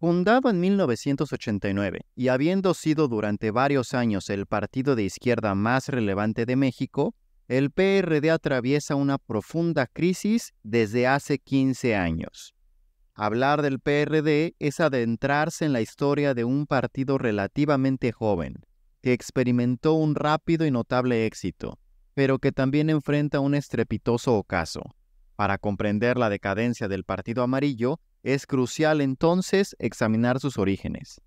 Fundado en 1989 y habiendo sido durante varios años el partido de izquierda más relevante de México, el PRD atraviesa una profunda crisis desde hace 15 años. Hablar del PRD es adentrarse en la historia de un partido relativamente joven, que experimentó un rápido y notable éxito, pero que también enfrenta un estrepitoso ocaso. Para comprender la decadencia del Partido Amarillo, es crucial entonces examinar sus orígenes.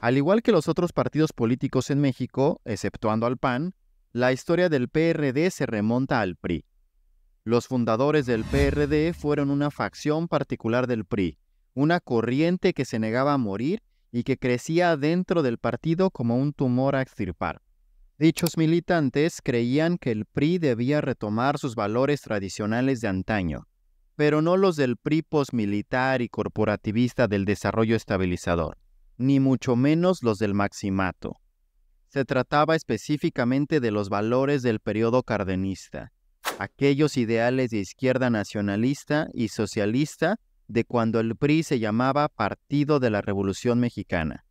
Al igual que los otros partidos políticos en México, exceptuando al PAN, la historia del PRD se remonta al PRI. Los fundadores del PRD fueron una facción particular del PRI, una corriente que se negaba a morir y que crecía dentro del partido como un tumor a extirpar. Dichos militantes creían que el PRI debía retomar sus valores tradicionales de antaño, pero no los del PRI postmilitar y corporativista del desarrollo estabilizador, ni mucho menos los del maximato. Se trataba específicamente de los valores del periodo cardenista, aquellos ideales de izquierda nacionalista y socialista de cuando el PRI se llamaba Partido de la Revolución Mexicana.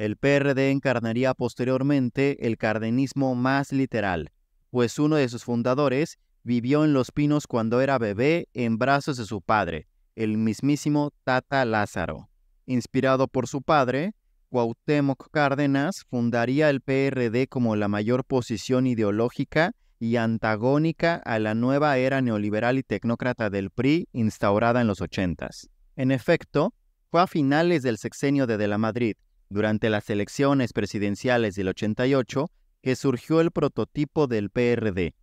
El PRD encarnaría posteriormente el cardenismo más literal, pues uno de sus fundadores vivió en Los Pinos cuando era bebé en brazos de su padre, el mismísimo Tata Lázaro. Inspirado por su padre, Cuauhtémoc Cárdenas fundaría el PRD como la mayor posición ideológica y antagónica a la nueva era neoliberal y tecnócrata del PRI instaurada en los ochentas. En efecto, fue a finales del sexenio de De la Madrid durante las elecciones presidenciales del 88, que surgió el prototipo del PRD,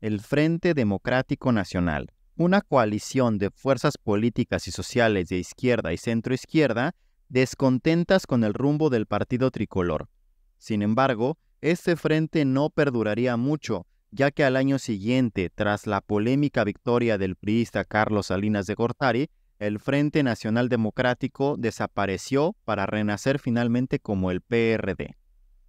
el Frente Democrático Nacional, una coalición de fuerzas políticas y sociales de izquierda y centroizquierda descontentas con el rumbo del partido tricolor. Sin embargo, este frente no perduraría mucho, ya que al año siguiente, tras la polémica victoria del priista Carlos Salinas de Gortari, el Frente Nacional Democrático desapareció para renacer finalmente como el PRD.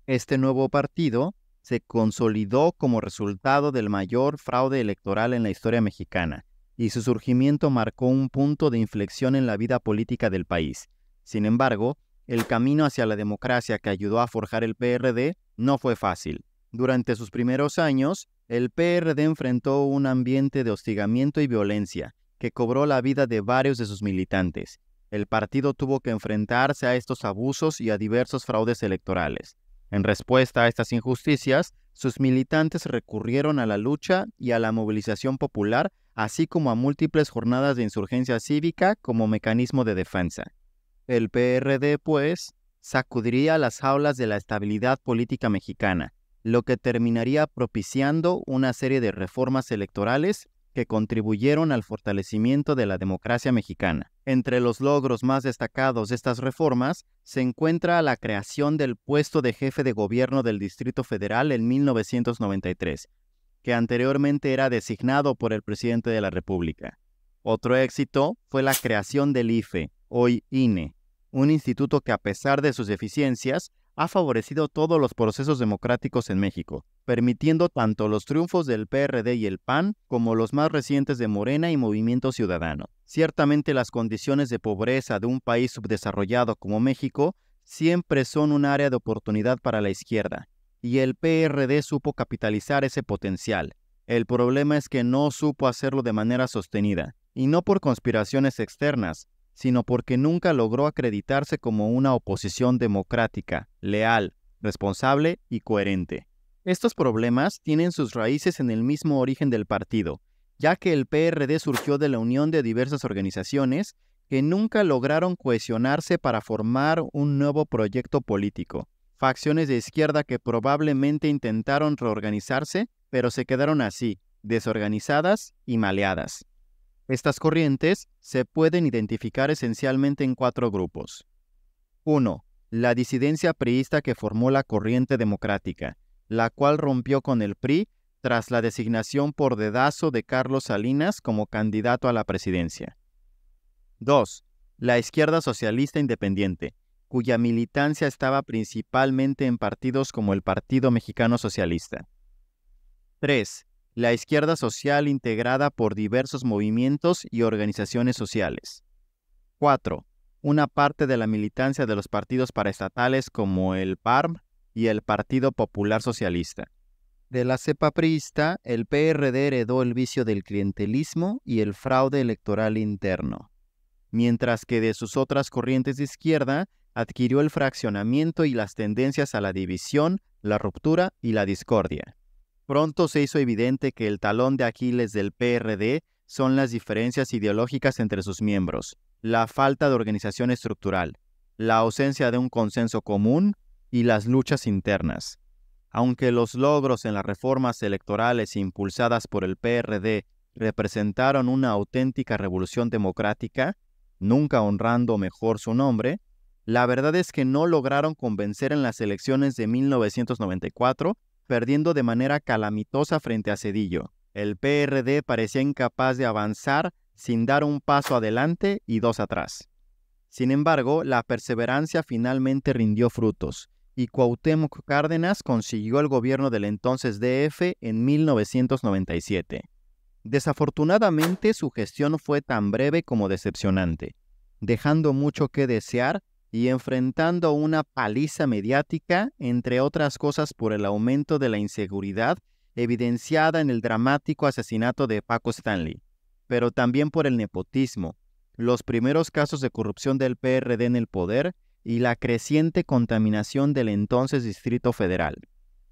Este nuevo partido se consolidó como resultado del mayor fraude electoral en la historia mexicana, y su surgimiento marcó un punto de inflexión en la vida política del país. Sin embargo, el camino hacia la democracia que ayudó a forjar el PRD no fue fácil. Durante sus primeros años, el PRD enfrentó un ambiente de hostigamiento y violencia, que cobró la vida de varios de sus militantes. El partido tuvo que enfrentarse a estos abusos y a diversos fraudes electorales. En respuesta a estas injusticias, sus militantes recurrieron a la lucha y a la movilización popular, así como a múltiples jornadas de insurgencia cívica como mecanismo de defensa. El PRD, pues, sacudiría las aulas de la estabilidad política mexicana, lo que terminaría propiciando una serie de reformas electorales que contribuyeron al fortalecimiento de la democracia mexicana. Entre los logros más destacados de estas reformas se encuentra la creación del puesto de jefe de gobierno del Distrito Federal en 1993, que anteriormente era designado por el presidente de la República. Otro éxito fue la creación del IFE, hoy INE, un instituto que a pesar de sus deficiencias ha favorecido todos los procesos democráticos en México permitiendo tanto los triunfos del PRD y el PAN como los más recientes de Morena y Movimiento Ciudadano. Ciertamente las condiciones de pobreza de un país subdesarrollado como México siempre son un área de oportunidad para la izquierda, y el PRD supo capitalizar ese potencial. El problema es que no supo hacerlo de manera sostenida, y no por conspiraciones externas, sino porque nunca logró acreditarse como una oposición democrática, leal, responsable y coherente. Estos problemas tienen sus raíces en el mismo origen del partido, ya que el PRD surgió de la unión de diversas organizaciones que nunca lograron cohesionarse para formar un nuevo proyecto político. Facciones de izquierda que probablemente intentaron reorganizarse, pero se quedaron así, desorganizadas y maleadas. Estas corrientes se pueden identificar esencialmente en cuatro grupos. 1. La disidencia priista que formó la corriente democrática, la cual rompió con el PRI tras la designación por dedazo de Carlos Salinas como candidato a la presidencia. 2. La izquierda socialista independiente, cuya militancia estaba principalmente en partidos como el Partido Mexicano Socialista. 3. La izquierda social integrada por diversos movimientos y organizaciones sociales. 4. Una parte de la militancia de los partidos paraestatales como el PARM, y el Partido Popular Socialista. De la cepa priista, el PRD heredó el vicio del clientelismo y el fraude electoral interno, mientras que de sus otras corrientes de izquierda adquirió el fraccionamiento y las tendencias a la división, la ruptura y la discordia. Pronto se hizo evidente que el talón de Aquiles del PRD son las diferencias ideológicas entre sus miembros, la falta de organización estructural, la ausencia de un consenso común y las luchas internas. Aunque los logros en las reformas electorales impulsadas por el PRD representaron una auténtica revolución democrática, nunca honrando mejor su nombre, la verdad es que no lograron convencer en las elecciones de 1994, perdiendo de manera calamitosa frente a Cedillo. El PRD parecía incapaz de avanzar sin dar un paso adelante y dos atrás. Sin embargo, la perseverancia finalmente rindió frutos, y Cuauhtémoc Cárdenas consiguió el gobierno del entonces DF en 1997. Desafortunadamente su gestión fue tan breve como decepcionante, dejando mucho que desear y enfrentando una paliza mediática, entre otras cosas por el aumento de la inseguridad evidenciada en el dramático asesinato de Paco Stanley, pero también por el nepotismo, los primeros casos de corrupción del PRD en el poder y la creciente contaminación del entonces Distrito Federal.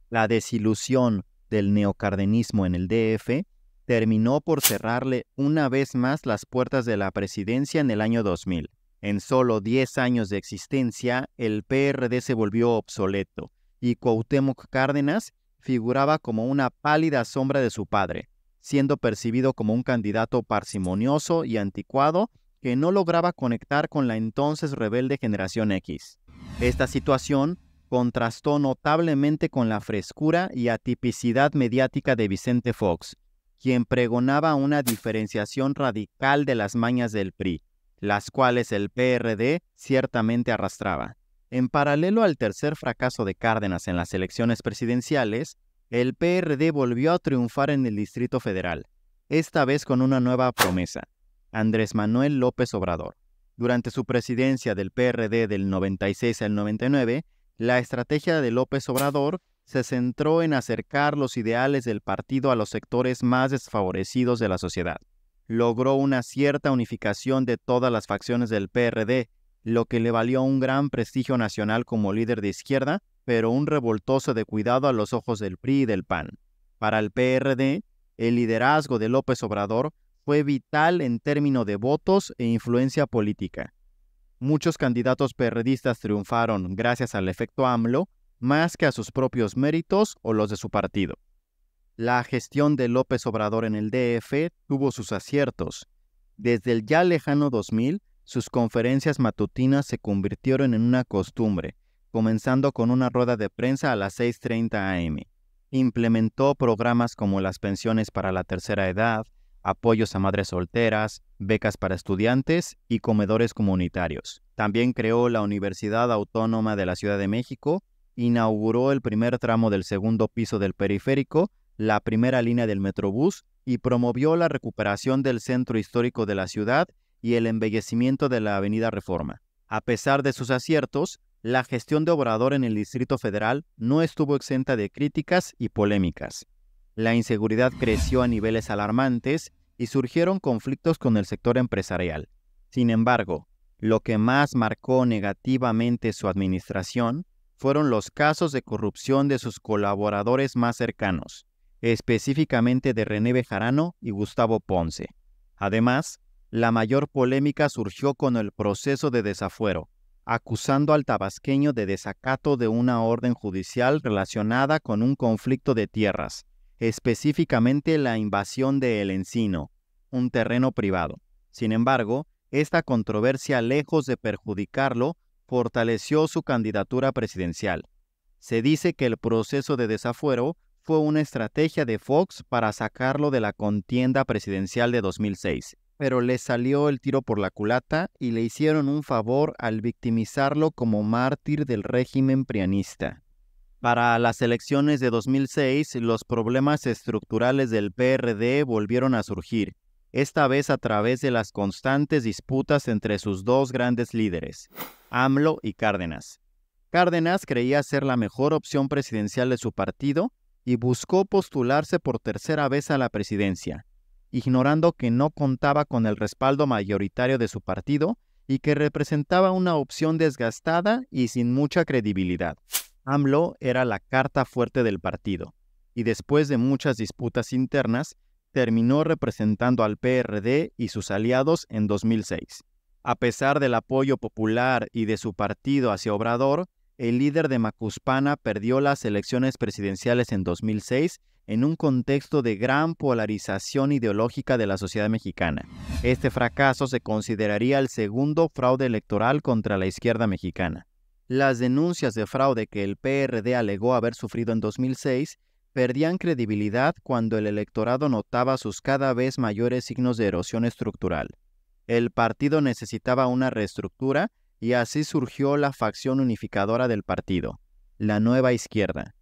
La desilusión del neocardenismo en el DF terminó por cerrarle una vez más las puertas de la presidencia en el año 2000. En solo 10 años de existencia, el PRD se volvió obsoleto y Cuauhtémoc Cárdenas figuraba como una pálida sombra de su padre, siendo percibido como un candidato parsimonioso y anticuado que no lograba conectar con la entonces rebelde generación X. Esta situación contrastó notablemente con la frescura y atipicidad mediática de Vicente Fox, quien pregonaba una diferenciación radical de las mañas del PRI, las cuales el PRD ciertamente arrastraba. En paralelo al tercer fracaso de Cárdenas en las elecciones presidenciales, el PRD volvió a triunfar en el Distrito Federal, esta vez con una nueva promesa, Andrés Manuel López Obrador. Durante su presidencia del PRD del 96 al 99, la estrategia de López Obrador se centró en acercar los ideales del partido a los sectores más desfavorecidos de la sociedad. Logró una cierta unificación de todas las facciones del PRD, lo que le valió un gran prestigio nacional como líder de izquierda, pero un revoltoso de cuidado a los ojos del PRI y del PAN. Para el PRD, el liderazgo de López Obrador fue vital en términos de votos e influencia política. Muchos candidatos perredistas triunfaron gracias al efecto AMLO más que a sus propios méritos o los de su partido. La gestión de López Obrador en el DF tuvo sus aciertos. Desde el ya lejano 2000, sus conferencias matutinas se convirtieron en una costumbre, comenzando con una rueda de prensa a las 6.30 am. Implementó programas como las pensiones para la tercera edad, apoyos a madres solteras, becas para estudiantes y comedores comunitarios. También creó la Universidad Autónoma de la Ciudad de México, inauguró el primer tramo del segundo piso del periférico, la primera línea del Metrobús y promovió la recuperación del centro histórico de la ciudad y el embellecimiento de la Avenida Reforma. A pesar de sus aciertos, la gestión de Obrador en el Distrito Federal no estuvo exenta de críticas y polémicas. La inseguridad creció a niveles alarmantes y surgieron conflictos con el sector empresarial. Sin embargo, lo que más marcó negativamente su administración fueron los casos de corrupción de sus colaboradores más cercanos, específicamente de René Bejarano y Gustavo Ponce. Además, la mayor polémica surgió con el proceso de desafuero, acusando al tabasqueño de desacato de una orden judicial relacionada con un conflicto de tierras, específicamente la invasión de El Encino, un terreno privado. Sin embargo, esta controversia, lejos de perjudicarlo, fortaleció su candidatura presidencial. Se dice que el proceso de desafuero fue una estrategia de Fox para sacarlo de la contienda presidencial de 2006, pero le salió el tiro por la culata y le hicieron un favor al victimizarlo como mártir del régimen prianista. Para las elecciones de 2006, los problemas estructurales del PRD volvieron a surgir, esta vez a través de las constantes disputas entre sus dos grandes líderes, AMLO y Cárdenas. Cárdenas creía ser la mejor opción presidencial de su partido y buscó postularse por tercera vez a la presidencia, ignorando que no contaba con el respaldo mayoritario de su partido y que representaba una opción desgastada y sin mucha credibilidad. AMLO era la carta fuerte del partido, y después de muchas disputas internas, terminó representando al PRD y sus aliados en 2006. A pesar del apoyo popular y de su partido hacia Obrador, el líder de Macuspana perdió las elecciones presidenciales en 2006 en un contexto de gran polarización ideológica de la sociedad mexicana. Este fracaso se consideraría el segundo fraude electoral contra la izquierda mexicana. Las denuncias de fraude que el PRD alegó haber sufrido en 2006 perdían credibilidad cuando el electorado notaba sus cada vez mayores signos de erosión estructural. El partido necesitaba una reestructura y así surgió la facción unificadora del partido, la nueva izquierda.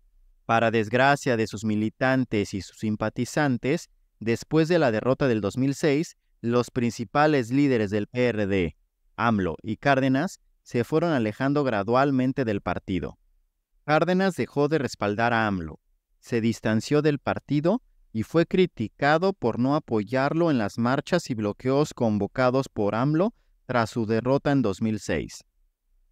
Para desgracia de sus militantes y sus simpatizantes, después de la derrota del 2006, los principales líderes del PRD, AMLO y Cárdenas, se fueron alejando gradualmente del partido. Cárdenas dejó de respaldar a AMLO, se distanció del partido y fue criticado por no apoyarlo en las marchas y bloqueos convocados por AMLO tras su derrota en 2006.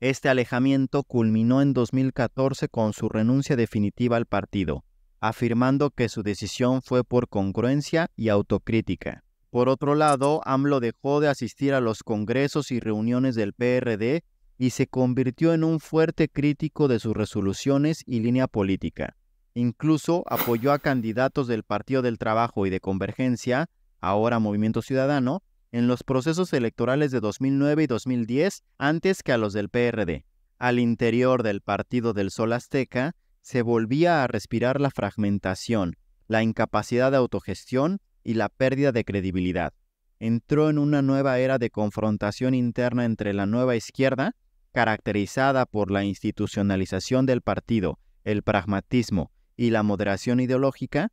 Este alejamiento culminó en 2014 con su renuncia definitiva al partido, afirmando que su decisión fue por congruencia y autocrítica. Por otro lado, AMLO dejó de asistir a los congresos y reuniones del PRD y se convirtió en un fuerte crítico de sus resoluciones y línea política. Incluso apoyó a candidatos del Partido del Trabajo y de Convergencia, ahora Movimiento Ciudadano, en los procesos electorales de 2009 y 2010 antes que a los del PRD. Al interior del Partido del Sol Azteca se volvía a respirar la fragmentación, la incapacidad de autogestión y la pérdida de credibilidad. Entró en una nueva era de confrontación interna entre la nueva izquierda caracterizada por la institucionalización del partido, el pragmatismo y la moderación ideológica,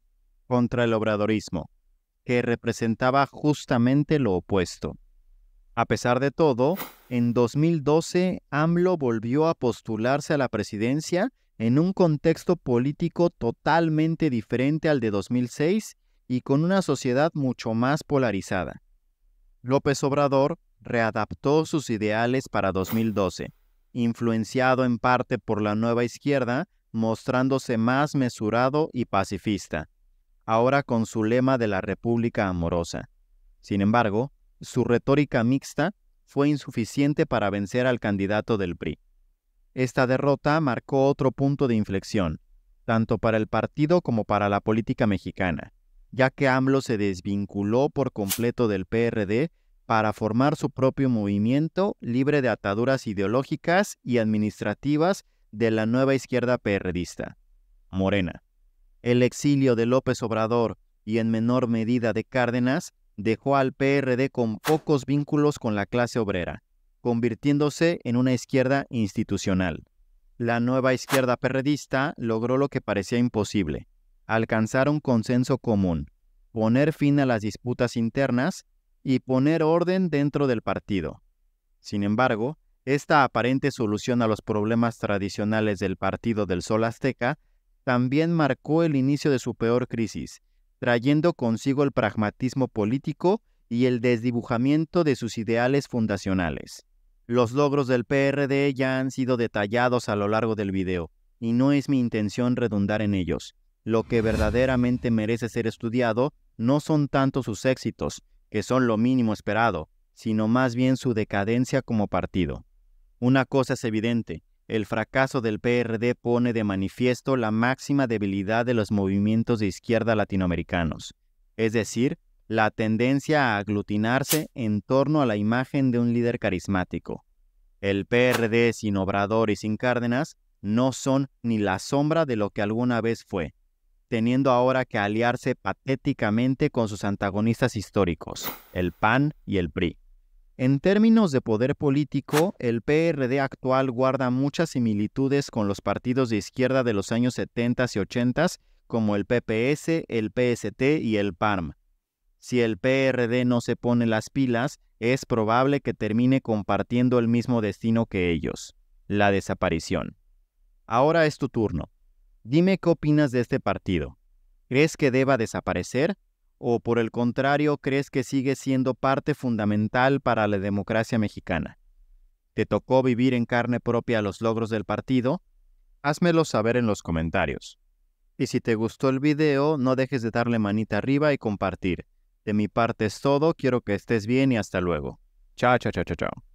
contra el obradorismo, que representaba justamente lo opuesto. A pesar de todo, en 2012 AMLO volvió a postularse a la presidencia en un contexto político totalmente diferente al de 2006 y con una sociedad mucho más polarizada. López Obrador readaptó sus ideales para 2012, influenciado en parte por la nueva izquierda, mostrándose más mesurado y pacifista, ahora con su lema de la República Amorosa. Sin embargo, su retórica mixta fue insuficiente para vencer al candidato del PRI. Esta derrota marcó otro punto de inflexión, tanto para el partido como para la política mexicana, ya que AMLO se desvinculó por completo del PRD para formar su propio movimiento libre de ataduras ideológicas y administrativas de la nueva izquierda perredista, Morena. El exilio de López Obrador y en menor medida de Cárdenas dejó al PRD con pocos vínculos con la clase obrera, convirtiéndose en una izquierda institucional. La nueva izquierda perredista logró lo que parecía imposible, alcanzar un consenso común, poner fin a las disputas internas y poner orden dentro del partido. Sin embargo, esta aparente solución a los problemas tradicionales del Partido del Sol Azteca también marcó el inicio de su peor crisis, trayendo consigo el pragmatismo político y el desdibujamiento de sus ideales fundacionales. Los logros del PRD ya han sido detallados a lo largo del video, y no es mi intención redundar en ellos. Lo que verdaderamente merece ser estudiado no son tanto sus éxitos, que son lo mínimo esperado, sino más bien su decadencia como partido. Una cosa es evidente, el fracaso del PRD pone de manifiesto la máxima debilidad de los movimientos de izquierda latinoamericanos, es decir, la tendencia a aglutinarse en torno a la imagen de un líder carismático. El PRD sin Obrador y sin Cárdenas no son ni la sombra de lo que alguna vez fue, teniendo ahora que aliarse patéticamente con sus antagonistas históricos, el PAN y el PRI. En términos de poder político, el PRD actual guarda muchas similitudes con los partidos de izquierda de los años 70 y 80, como el PPS, el PST y el PARM. Si el PRD no se pone las pilas, es probable que termine compartiendo el mismo destino que ellos, la desaparición. Ahora es tu turno. Dime qué opinas de este partido. ¿Crees que deba desaparecer? ¿O por el contrario, crees que sigue siendo parte fundamental para la democracia mexicana? ¿Te tocó vivir en carne propia los logros del partido? Házmelo saber en los comentarios. Y si te gustó el video, no dejes de darle manita arriba y compartir. De mi parte es todo, quiero que estés bien y hasta luego. Chao, chao, chao, chao, chao.